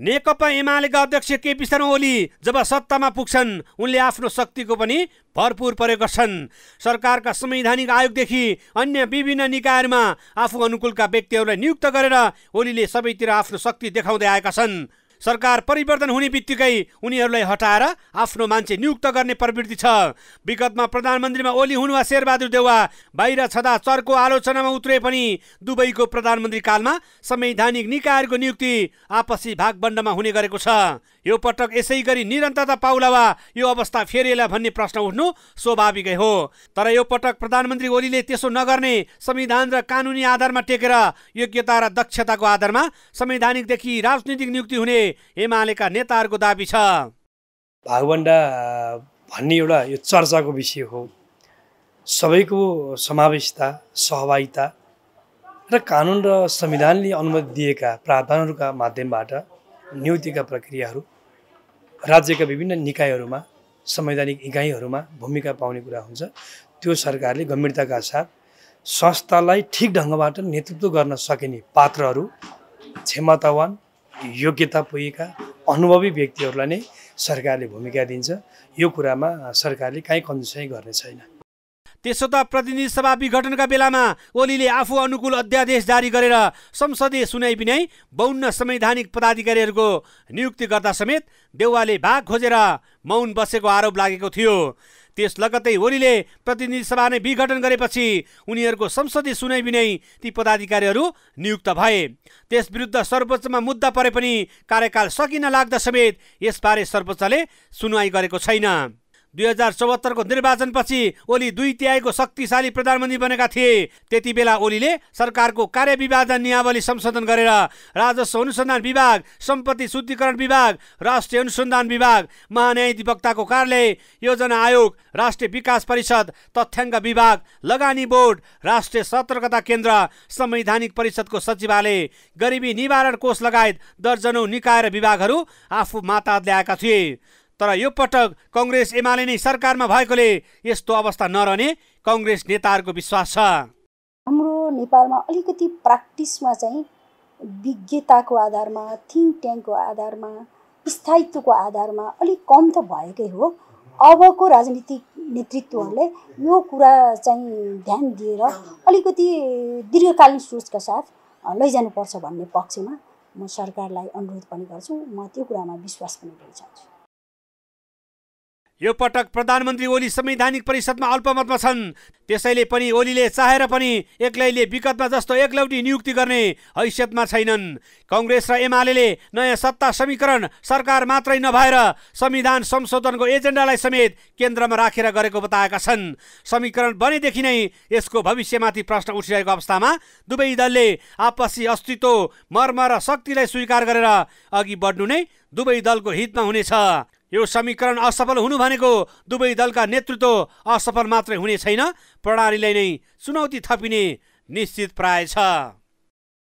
नेकपा एमालेका अध्यक्ष केपी शर्मा ओली जब सत्तामा पुग्छन् उनले आफ्नो शक्तिको पनि भरपूर प्रयोग गर्छन् सरकारका संवैधानिक आयोगदेखि अन्य विभिन्न निकायहरूमा आफू अनुकूलका व्यक्तिहरूलाई नियुक्त गरेर ओलीले सबैतिर आफ्नो शक्ति देखाउँदै आएका छन् सरकार परिवर्तन हुने बित्तिकै उनीहरूलाई हटाएर आफ्नो मान्छे नियुक्त गर्ने प्रवृत्ति छ विगतमा प्रधानमन्त्रीमा ओली हुनु वा शेरबहादुर देउवा बाहिर छँदा चरको आलोचनामा उत्रे पनि दुबईको प्रधानमन्त्री कालमा संवैधानिक निकायहरूको नियुक्ति आपसी भागबण्डमा हुने गरेको छ यो पटक यसै गरी निरन्तरता पाउला वा यो अवस्था फेरिएला भन्ने प्रश्न उठ्नु स्वाभाविकै हो तर यो पटक प्रधानमन्त्री ओलीले त्यसो नगर्ने संविधान र कानुनी आधारमा टेकेर योग्यता र दक्षताको आधारमा संवैधानिकदेखि राजनीतिक नियुक्ति हुने एमालेका नेताहरूको दाबी छ भागभन्डा भन्ने एउटा यो चर्चाको विषय हो सबैको समावेशता सहभागिता र कानुन र संविधानले अनुमति दिएका प्रावधानहरूका माध्यमबाट नियुक्तिका प्रक्रियाहरू राज्यका विभिन्न निकायहरूमा संवैधानिक इकाइहरूमा भूमिका पाउने कुरा हुन्छ त्यो सरकारले गम्भीरताका साथ संस्थालाई ठिक ढङ्गबाट नेतृत्व गर्न सकिने पात्रहरू क्षमतावान योग्यता पुगेका अनुभवी व्यक्तिहरूलाई नै सरकारले भूमिका दिन्छ यो कुरामा सरकारले काहीँ कन्जुसै गर्ने छैन त्यसो त प्रतिनिधि सभा विघटनका बेलामा ओलीले आफू अनुकूल अध्यादेश जारी गरेर संसदीय सुनाइ बिनाई बाहुन्न संवैधानिक पदाधिकारीहरूको नियुक्ति गर्दा समेत देउवाले भाग खोजेर मौन बसेको आरोप लागेको थियो त्यस लगत्तै ओलीले प्रतिनिधि सभा नै विघटन गरेपछि उनीहरूको संसदीय सुनै बिनै ती पदाधिकारीहरू नियुक्त भए त्यस विरुद्ध सर्वोच्चमा मुद्दा परे पनि कार्यकाल सकिन लाग्दा समेत यसबारे सर्वोच्चले सुनवाई गरेको छैन दुई हजार चौहत्तरको निर्वाचनपछि ओली दुई तिहाईको शक्तिशाली प्रधानमन्त्री बनेका थिए त्यति बेला ओलीले सरकारको कार्यविभाजन नियावली संशोधन गरेर राजस्व अनुसन्धान विभाग सम्पत्ति शुद्धिकरण विभाग राष्ट्रिय अनुसन्धान विभाग महान्यायाधिवक्ताको कार्यालय योजना आयोग राष्ट्रिय विकास परिषद तथ्याङ्क विभाग लगानी बोर्ड राष्ट्रिय सतर्कता केन्द्र संवैधानिक परिषदको सचिवालय गरिबी निवारण कोष लगायत दर्जनौ निकाय र विभागहरू आफू माता ल्याएका थिए तर यो पटक कङ्ग्रेस एमाले नै सरकारमा भएकोले यस्तो अवस्था नरहने कङ्ग्रेस नेताहरूको विश्वास छ हाम्रो नेपालमा अलिकति प्र्याक्टिसमा चाहिँ विज्ञताको आधारमा थिङ्क ट्याङ्कको आधारमा स्थायित्वको आधारमा अलिक कम त भएकै हो अबको राजनीतिक नेतृत्वहरूले यो कुरा चाहिँ ध्यान दिएर अलिकति दीर्घकालीन सोचका साथ लैजानुपर्छ भन्ने पक्षमा म सरकारलाई अनुरोध पनि गर्छु म त्यो कुरामा विश्वास पनि चाहन्छु यो पटक प्रधानमन्त्री ओली संवैधानिक परिषदमा अल्पमतमा छन् त्यसैले पनि ओलीले चाहेर पनि एक्लैले विगतमा जस्तो एकलौटी नियुक्ति गर्ने हैसियतमा छैनन् कङ्ग्रेस र एमाले नयाँ सत्ता समीकरण सरकार मात्रै नभएर संविधान संशोधनको एजेन्डालाई समेत केन्द्रमा राखेर गरेको बताएका छन् समीकरण बनेदेखि नै यसको भविष्यमाथि प्रश्न उठिरहेको अवस्थामा दुवै दलले आपसी अस्तित्व मर्म र शक्तिलाई स्वीकार गरेर अघि बढ्नु नै दुवै दलको हितमा हुनेछ यो समीकरण असफल हुनु भनेको दुवै दलका नेतृत्व असफल मात्रै हुने छैन प्रणालीलाई नै चुनौती थपिने निश्चित प्राय छ